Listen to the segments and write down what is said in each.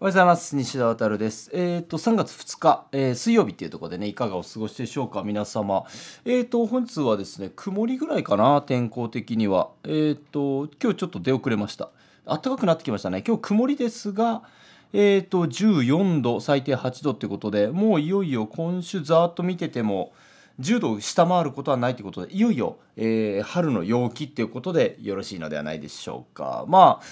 おはようございます。西田渉です。えっ、ー、と、3月2日、えー、水曜日っていうところでね、いかがお過ごしでしょうか、皆様。えっ、ー、と、本日はですね、曇りぐらいかな、天候的には。えっ、と、今日ちょっと出遅れました。暖かくなってきましたね。今日曇りですが、えっ、と、14度、最低8度ってことで、もういよいよ今週ざーっと見てても、10度を下回ることはないということでいよいよ、えー、春の陽気っていうことでよろしいのではないでしょうかまあ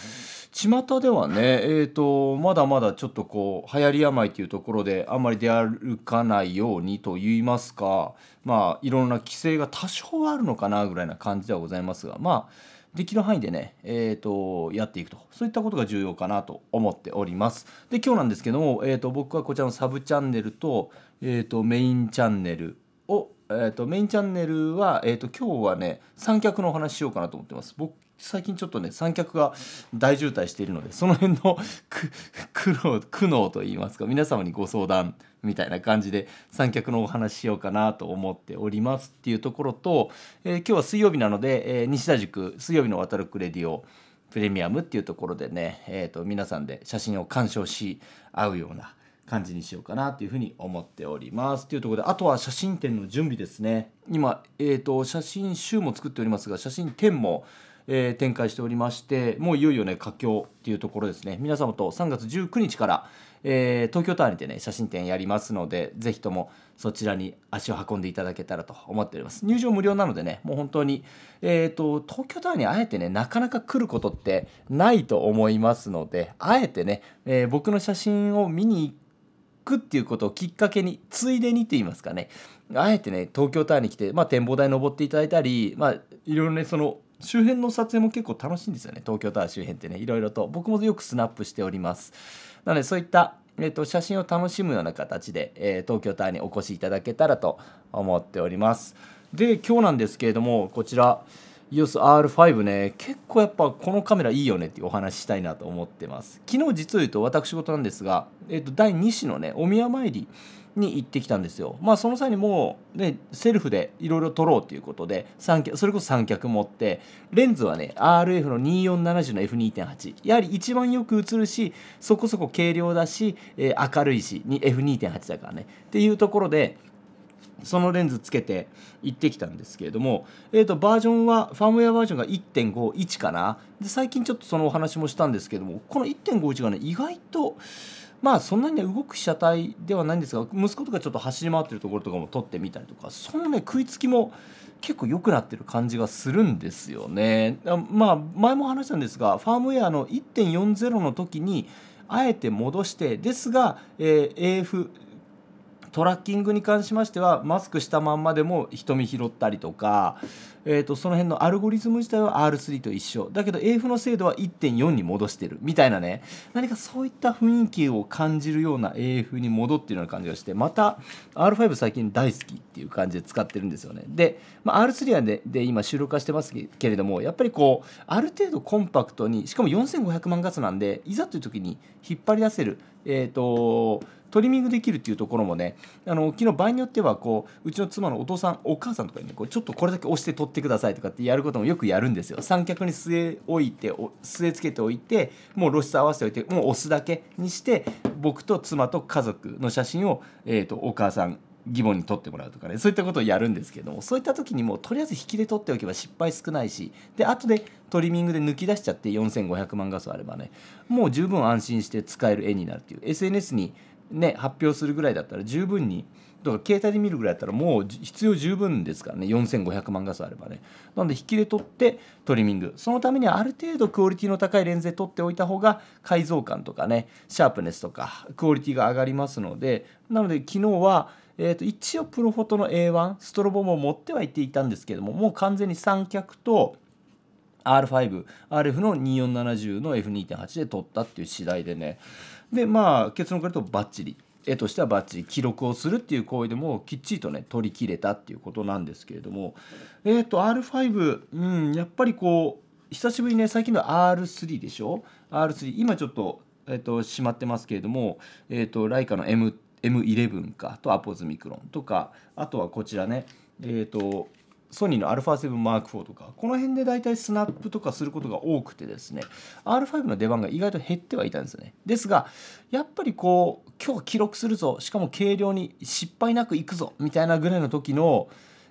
巷ではね、えーと、まだまだちょっとこう流行り病というところであんまり出歩かないようにと言いますかまあいろんな規制が多少あるのかなぐらいな感じではございますがまあできる範囲でね、えーと、やっていくとそういったことが重要かなと思っておりますで今日なんですけども、えーと、僕はこちらのサブチャンネルと,、えーと、とメインチャンネルをえーと、メインチャンネルは、えーと、今日はね三脚のお話しようかなと思ってます僕最近ちょっとね三脚が大渋滞しているのでその辺の 苦悩といいますか皆様にご相談みたいな感じで三脚のお話ししようかなと思っておりますっていうところと、えー、今日は水曜日なので、えー、西田塾水曜日の渡るクレディオプレミアムっていうところでね、えーと皆さんで写真を鑑賞し合うような感じにしようかなというふうに思っておりますというところであとは写真展の準備ですね今、えーと、写真集も作っておりますが写真展も、えー、展開しておりましてもういよいよね佳境っていうところですね皆様と3月19日から、えー、東京タワーにてね写真展やりますのでぜひともそちらに足を運んでいただけたらと思っております入場無料なのでねもう本当に、えーと、東京タワーにあえてねなかなか来ることってないと思いますのであえてね、えー、僕の写真を見に行っくっていうことをきっかけについでにって言いますかねあえてね東京タワーに来て、まあ、展望台登っていただいたり、まあ、いろいろねその周辺の撮影も結構楽しいんですよね東京タワー周辺ってねいろいろと僕もよくスナップしておりますなのでそういったえーと、写真を楽しむような形で、えー、東京タワーにお越しいただけたらと思っております。で今日なんですけれどもこちら EOSR5 ね結構やっぱこのカメラいいよねっていうお話したいなと思ってます昨日実を言うと私事なんですが、えっと、第2子のねお宮参りに行ってきたんですよまあその際にもうねセルフでいろいろ撮ろうということで三脚それこそ三脚持ってレンズはね RF の2470の F2.8 やはり一番よく映るしそこそこ軽量だし、えー、明るいし F2.8 だからねっていうところでそのレンズつけて行ってきたんですけれども、えー、とバージョンはファームウェアバージョンが1.51かなで最近ちょっとそのお話もしたんですけどもこの1.51がね意外とまあそんなにね動く被写体ではないんですが息子とかちょっと走り回ってるところとかも撮ってみたりとかそのね食いつきも結構良くなってる感じがするんですよね。まあ前も話したんですがファームウェアの1.40の時にあえて戻してですが、えー、AF トラッキングに関しましてはマスクしたまんまでも瞳拾ったりとか、えー、とその辺のアルゴリズム自体は R3 と一緒だけど AF の精度は1.4に戻してるみたいなね何かそういった雰囲気を感じるような AF に戻ってるような感じがしてまた R5 最近大好きっていう感じで使ってるんですよねで、まあ、R3 はね、で今収録化してますけれどもやっぱりこうある程度コンパクトにしかも4500万画素なんでいざという時に引っ張り出せるえっ、ー、とトリミングできるっていうところもねあの昨日場合によってはこううちの妻のお父さんお母さんとかにねこうちょっとこれだけ押して取ってくださいとかってやることもよくやるんですよ三脚に据え置いて据え付けておいてもう露出合わせておいてもう押すだけにして僕と妻と家族の写真を、えーと、とお母さん疑問に取ってもらうとかねそういったことをやるんですけどもそういった時にもとりあえず引きで取っておけば失敗少ないしで後でトリミングで抜き出しちゃって4500万画素あればねもう十分安心して使える絵になるっていう SNS にね、発表するぐらいだったら十分にだから携帯で見るぐらいだったらもう必要十分ですからね4500万画素あればねなので引きで撮ってトリミングそのためにはある程度クオリティの高いレンズで撮っておいた方が解像感とかねシャープネスとかクオリティが上がりますのでなので昨日はえー、と一応プロフォトの A1 ストロボも持ってはいていたんですけどももう完全に三脚と R5RF の2470の F2.8 で撮ったっていう次第でねでまあ結論から言うとバッチリ絵としてはバッチリ記録をするっていう行為でもきっちりとね取り切れたっていうことなんですけれどもえっ、ー、と R5 うんやっぱりこう久しぶりね最近の R3 でしょ R3 今ちょっとえっ、ー、としまってますけれどもえっ、ー、とライカの M M11 かとアポズミクロンとかあとはこちらねえっ、とソニーの α7M4 とかこの辺で大体スナップとかすることが多くてですね R5 の出番が意外と減ってはいたんですよねですがやっぱりこう今日記録するぞしかも軽量に失敗なくいくぞみたいなぐらいの時の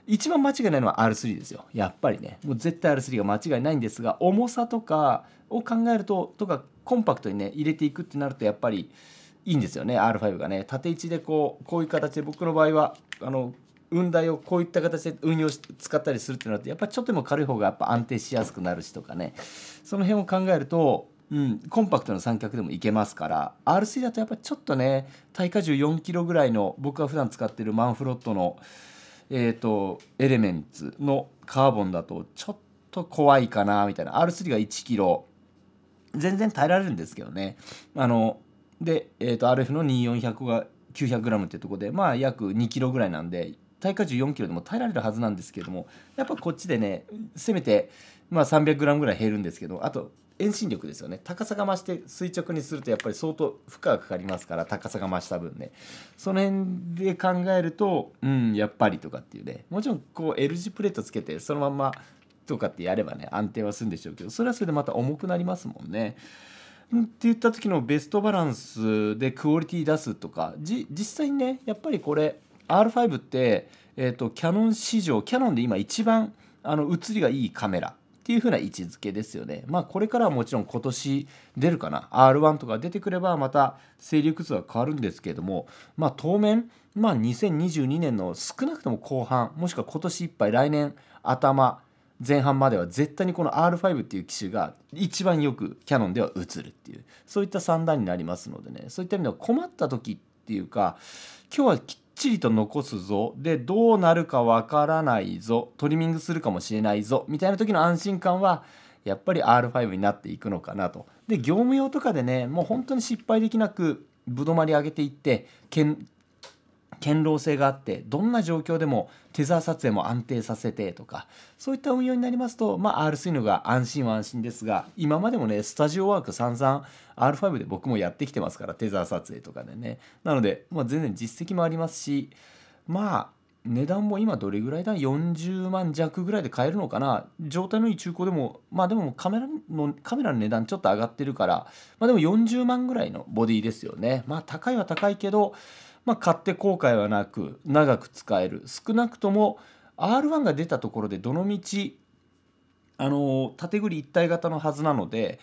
一番間違いないのは R3 ですよやっぱりねもう絶対 R3 が間違いないんですが重さとかを考えるととかコンパクトにね入れていくってなるとやっぱりいいんですよね R5 がね縦位置でこうこういう形で僕の場合はあの運台をこういった形で運用し使ったりするってなるとやっぱりちょっとでも軽い方がやっぱ安定しやすくなるしとかねその辺を考えると、うん、コンパクトな三脚でもいけますから RC だとやっぱちょっとね耐荷重4キロぐらいの僕が普段使ってるマンフロットの、えーと、エレメンツのカーボンだとちょっと怖いかなみたいな R3 が1キロ全然耐えられるんですけどねあので、えーと、RF の2 4 0 0が 900g っていうとこでまあ約 2kg ぐらいなんで体荷重4キロでも耐えられるはずなんですけれどもやっぱこっちでねせめて、まあ、300g ぐらい減るんですけどあと遠心力ですよね高さが増して垂直にするとやっぱり相当負荷がかかりますから高さが増した分ねその辺で考えるとうんやっぱりとかっていうねもちろんこう L 字プレートつけてそのまんまとかってやればね安定はするんでしょうけどそれはそれでまた重くなりますもんね。って言った時のベストバランスでクオリティ出すとか実際にねやっぱりこれ R5 って、えーと、キャノン市場キャノンで今一番あの写りがいいカメラっていう風な位置づけですよね。まあこれからはもちろん今年出るかな R1 とか出てくればまた勢力図は変わるんですけれどもまあ当面まあ2022年の少なくとも後半もしくは今年いっぱい来年頭前半までは絶対にこの R5 っていう機種が一番よくキャノンでは映るっていうそういった算段になりますのでねそういった意味では困った時っていうか今日はきっちりと残すぞでどうなるかわからないぞトリミングするかもしれないぞみたいな時の安心感はやっぱり R5 になっていくのかなと。で業務用とかでねもう本当に失敗できなくぶどまり上げていって検堅牢性があってどんな状況でもテザー撮影も安定させてとかそういった運用になりますと、まあ、R3 のが安心は安心ですが今までもねスタジオワーク散々 R5 で僕もやってきてますからテザー撮影とかでねなので、まあ、全然実績もありますしまあ値段も今どれぐらいだ40万弱ぐらいで買えるのかな状態のいい中古でもまあでもカメラのカメラの値段ちょっと上がってるからまあでも40万ぐらいのボディですよねまあ高いは高いけど、まあ、買って後悔はなく長く使える少なくとも R1 が出たところでどの道あの縦繰り一体型のはずなので、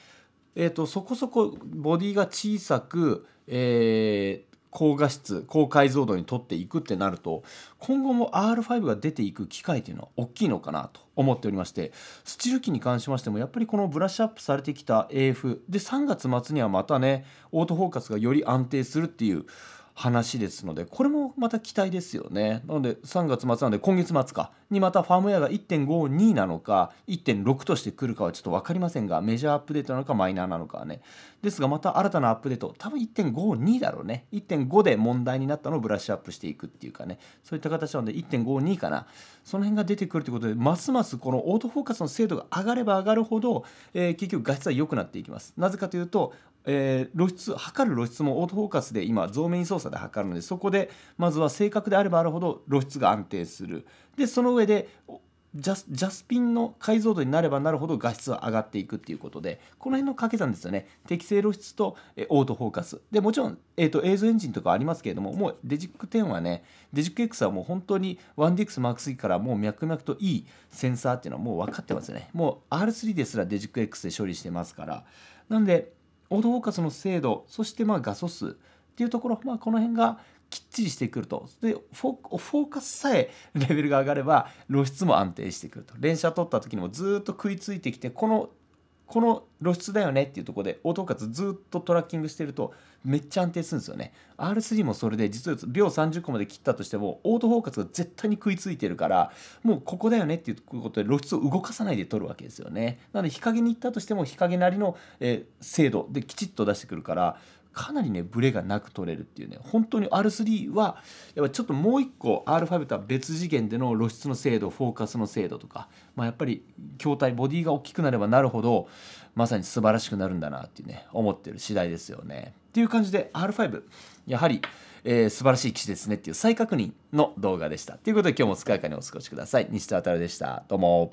えーと、とそこそこボディが小さく、えー、高画質高解像度にとっていくってなると今後も R5 が出ていく機会というのは大きいのかなと思っておりましてスチル機に関しましてもやっぱりこのブラッシュアップされてきた AF で3月末にはまたねオートフォーカスがより安定するっていう話ですのでこれもまた期待ですよねなので3月末なので今月末かにまたファームウェアが1.52なのか1.6としてくるかはちょっと分かりませんがメジャーアップデートなのかマイナーなのかはねですがまた新たなアップデート多分1.52だろうね1.5で問題になったのをブラッシュアップしていくっていうかねそういった形なので1.52かなその辺が出てくるということでますますこのオートフォーカスの精度が上がれば上がるほど、えー、結局画質は良くなっていきますなぜかというとえー、露出測る露出もオートフォーカスで今増面操作で測るのでそこでまずは正確であればあるほど露出が安定するでその上でジャスジャスピンの解像度になればなるほど画質は上がっていくっていうことでこの辺の掛け算ですよね適正露出と、えオートフォーカスでもちろん、えーと、映像エンジンとかありますけれどももうデジック10はねデジック X はもう本当に 1DXM3 からもう脈々といいセンサーっていうのはもう分かってますよねもう R3 ですらデジック X で処理してますからなんでオートフォーカスの精度そしてまあ画素数っていうところ、まあ、この辺がきっちりしてくるとでフォーカスさえ レベルが上がれば露出も安定してくると連射取った時にもずっと食いついてきてこのこの露出だよねっていうとこでオートフォーカスずっとトラッキングしてるとめっちゃ安定するんですよね R3 もそれで実は秒30個まで切ったとしてもオートフォーカスが絶対に食いついてるからもうここだよねっていうことで露出を動かさないで取るわけですよねなので日陰に行ったとしても日陰なりの、え精度できちっと出してくるからかなりねブレがなく取れるっていうね本当に R3 はやっぱちょっともう一個 R5 とは別次元での露出の精度フォーカスの精度とか、まあ、やっぱり筐体ボディが大きくなればなるほどまさに素晴らしくなるんだなっていうね思ってる次第ですよね。っていう感じで R5 やはり、えー、素晴らしい機種ですねっていう再確認の動画でした。ということで今日も健やかにお過ごしください。西田渉でした。どうも。